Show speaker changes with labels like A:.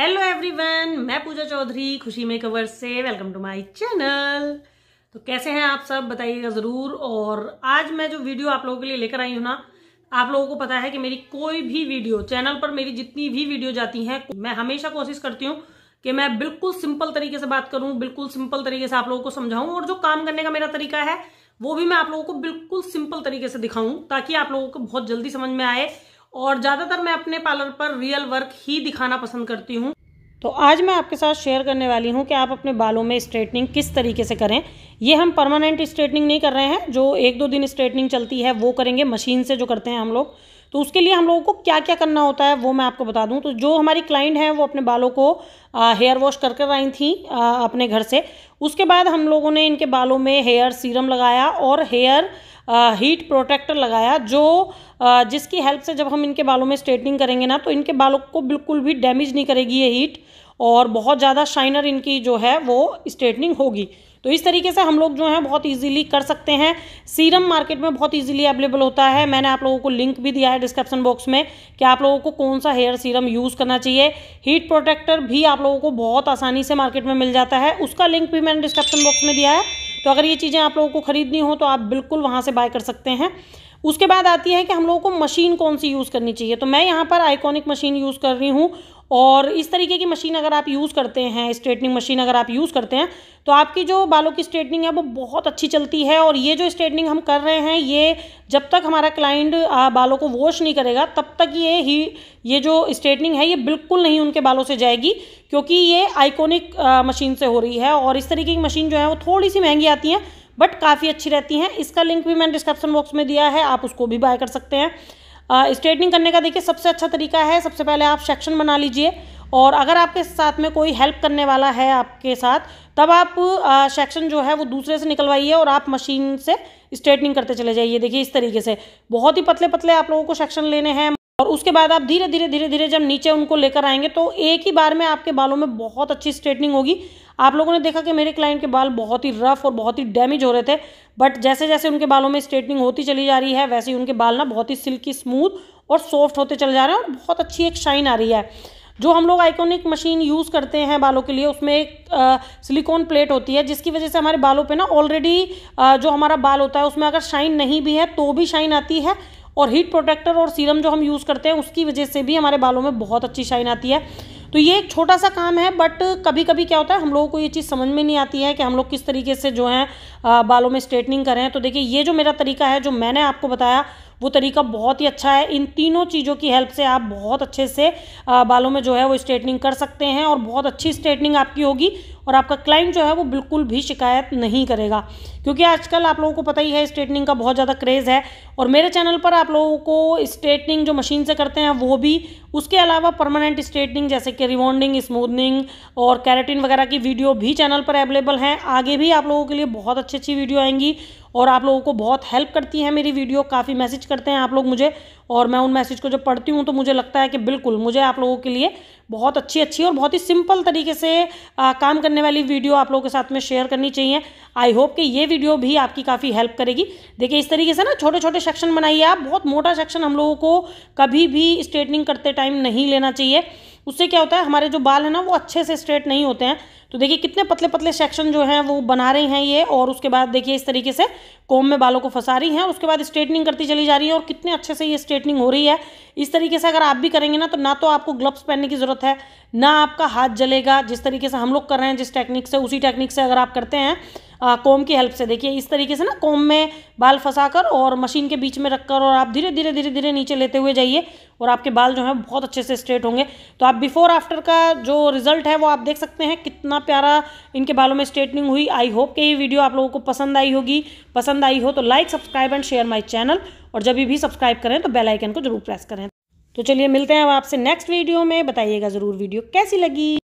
A: hello everyone मैं पूजा चौधरी खुशी cover से वेलकम टू माय चैनल तो कैसे हैं आप सब बताइएगा ज़रूर और आज मैं जो वीडियो आप लोगों के लिए लेकर आई हूँ ना आप लोगों को पता है कि मेरी कोई भी वीडियो चैनल पर मेरी जितनी भी वीडियो जाती हैं मैं हमेशा कोशिश करती हूँ कि मैं बिल्कुल सिंपल तरीके से बात करूँ बिल्कुल सिंपल तरीके से आप लोगों को समझाऊँ और जो काम करने का मेरा तरीका है वो भी मैं आप लोगों को बिल्कुल सिंपल तरीके से दिखाऊँ ताकि आप लोगों को बहुत जल्दी समझ में आए और ज़्यादातर मैं अपने पार्लर पर रियल वर्क ही दिखाना पसंद करती हूँ तो आज मैं आपके साथ शेयर करने वाली हूँ कि आप अपने बालों में स्ट्रेटनिंग किस तरीके से करें ये हम परमानेंट स्ट्रेटनिंग नहीं कर रहे हैं जो एक दो दिन स्ट्रेटनिंग चलती है वो करेंगे मशीन से जो करते हैं हम लोग तो उसके लिए हम लोगों को क्या क्या करना होता है वो मैं आपको बता दूं तो जो हमारी क्लाइंट हैं वो अपने बालों को हेयर वॉश कर कर आई थी आ, अपने घर से उसके बाद हम लोगों ने इनके बालों में हेयर सीरम लगाया और हेयर हीट प्रोटेक्टर लगाया जो आ, जिसकी हेल्प से जब हम इनके बालों में स्ट्रेटनिंग करेंगे ना तो इनके बालों को बिल्कुल भी डैमेज नहीं करेगी ये हीट और बहुत ज़्यादा शाइनर इनकी जो है वो स्ट्रेटनिंग होगी तो इस तरीके से हम लोग जो हैं बहुत इजीली कर सकते हैं सीरम मार्केट में बहुत इजीली अवेलेबल होता है मैंने आप लोगों को लिंक भी दिया है डिस्क्रिप्शन बॉक्स में कि आप लोगों को कौन सा हेयर सीरम यूज़ करना चाहिए हीट प्रोटेक्टर भी आप लोगों को बहुत आसानी से मार्केट में मिल जाता है उसका लिंक भी मैंने डिस्क्रिप्शन बॉक्स में दिया है तो अगर ये चीज़ें आप लोगों को ख़रीदनी हो तो आप बिल्कुल वहाँ से बाय कर सकते हैं उसके बाद आती है कि हम लोगों को मशीन कौन सी यूज़ करनी चाहिए तो मैं यहाँ पर आइकॉनिक मशीन यूज़ कर रही हूँ और इस तरीके की मशीन अगर आप यूज़ करते हैं स्ट्रेटनिंग मशीन अगर आप यूज़ करते हैं तो आपकी जो बालों की स्ट्रेटनिंग है वो बहुत अच्छी चलती है और ये जो स्ट्रेटनिंग हम कर रहे हैं ये जब तक हमारा क्लाइंट बालों को वॉश नहीं करेगा तब तक ये ही ये जो स्ट्रेटनिंग है ये बिल्कुल नहीं उनके बालों से जाएगी क्योंकि ये आइकोनिक मशीन से हो रही है और इस तरीके की मशीन जो है वो थोड़ी सी महंगी आती हैं बट काफ़ी अच्छी रहती हैं इसका लिंक भी मैंने डिस्क्रिप्शन बॉक्स में दिया है आप उसको भी बाय कर सकते हैं स्ट्रेटनिंग करने का देखिए सबसे अच्छा तरीका है सबसे पहले आप सेक्शन बना लीजिए और अगर आपके साथ में कोई हेल्प करने वाला है आपके साथ तब आप सेक्शन जो है वो दूसरे से निकलवाइए और आप मशीन से स्ट्रेटनिंग करते चले जाइए देखिए इस तरीके से बहुत ही पतले पतले आप लोगों को सेक्शन लेने हैं और उसके बाद आप धीरे धीरे धीरे धीरे जब नीचे उनको लेकर आएंगे तो एक ही बार में आपके बालों में बहुत अच्छी स्ट्रेटनिंग होगी आप लोगों ने देखा कि मेरे क्लाइंट के बाल बहुत ही रफ और बहुत ही डैमेज हो रहे थे बट जैसे जैसे उनके बालों में स्ट्रेटनिंग होती चली जा रही है वैसे ही उनके बाल ना बहुत ही सिल्की स्मूथ और सॉफ्ट होते चले जा रहे हैं और बहुत अच्छी एक शाइन आ रही है जो हम लोग आइकोनिक मशीन यूज़ करते हैं बालों के लिए उसमें एक सिलिकॉन प्लेट होती है जिसकी वजह से हमारे बालों पे ना ऑलरेडी जो हमारा बाल होता है उसमें अगर शाइन नहीं भी है तो भी शाइन आती है और हीट प्रोटेक्टर और सीरम जो हम यूज़ करते हैं उसकी वजह से भी हमारे बालों में बहुत अच्छी शाइन आती है तो ये एक छोटा सा काम है बट कभी कभी क्या होता है हम लोगों को ये चीज़ समझ में नहीं आती है कि हम लोग किस तरीके से जो है बालों में स्ट्रेटनिंग करें तो देखिए ये जो मेरा तरीका है जो मैंने आपको बताया वो तरीका बहुत ही अच्छा है इन तीनों चीज़ों की हेल्प से आप बहुत अच्छे से बालों में जो है वो स्ट्रेटनिंग कर सकते हैं और बहुत अच्छी स्ट्रेटनिंग आपकी होगी और आपका क्लाइंट जो है वो बिल्कुल भी शिकायत नहीं करेगा क्योंकि आजकल आप लोगों को पता ही है स्ट्रेटनिंग का बहुत ज़्यादा क्रेज़ है और मेरे चैनल पर आप लोगों को स्ट्रेटनिंग जो मशीन से करते हैं वो भी उसके अलावा परमानेंट स्ट्रेटनिंग जैसे कि रिवॉन्डिंग स्मूदनिंग और कैरेटिन वगैरह की वीडियो भी चैनल पर अवेलेबल हैं आगे भी आप लोगों के लिए बहुत अच्छी अच्छी वीडियो आएंगी और आप लोगों को बहुत हेल्प करती है मेरी वीडियो काफ़ी मैसेज करते हैं आप लोग मुझे और मैं उन मैसेज को जब पढ़ती हूँ तो मुझे लगता है कि बिल्कुल मुझे आप लोगों के लिए बहुत अच्छी अच्छी और बहुत ही सिंपल तरीके से आ, काम करने वाली वीडियो आप लोगों के साथ में शेयर करनी चाहिए आई होप कि ये वीडियो भी आपकी काफ़ी हेल्प करेगी देखिए इस तरीके से ना छोटे छोटे सेक्शन बनाइए आप बहुत मोटा सेक्शन हम लोगों को कभी भी स्ट्रेटनिंग करते टाइम नहीं लेना चाहिए उससे क्या होता है हमारे जो बाल हैं ना वो अच्छे से स्ट्रेट नहीं होते हैं तो देखिए कितने पतले पतले सेक्शन जो हैं वो बना रही हैं ये और उसके बाद देखिए इस तरीके से कोम में बालों को फंसा रही हैं उसके बाद स्ट्रेटनिंग करती चली जा रही है और कितने अच्छे से ये स्ट्रेटनिंग हो रही है इस तरीके से अगर आप भी करेंगे ना तो ना तो आपको ग्लव्स पहनने की ज़रूरत है ना आपका हाथ जलेगा जिस तरीके से हम लोग कर रहे हैं जिस टेक्निक से उसी टेक्निक से अगर आप करते हैं कोम की हेल्प से देखिए इस तरीके से ना कोम में बाल फंसा कर और मशीन के बीच में रखकर और आप धीरे धीरे धीरे धीरे नीचे लेते हुए जाइए और आपके बाल जो है बहुत अच्छे से स्ट्रेट होंगे तो आप बिफोर आफ्टर का जो रिजल्ट है वो आप देख सकते हैं कितना प्यारा इनके बालों में स्ट्रेटनिंग हुई आई होप कि ये वीडियो आप लोगों को पसंद आई होगी पसंद आई हो तो like subscribe and share my channel और जब भी सब्सक्राइब करें तो बेल आइकन को जरूर प्रेस करें तो चलिए मिलते हैं अब आपसे नेक्स्ट वीडियो में बताइएगा ज़रूर वीडियो कैसी लगी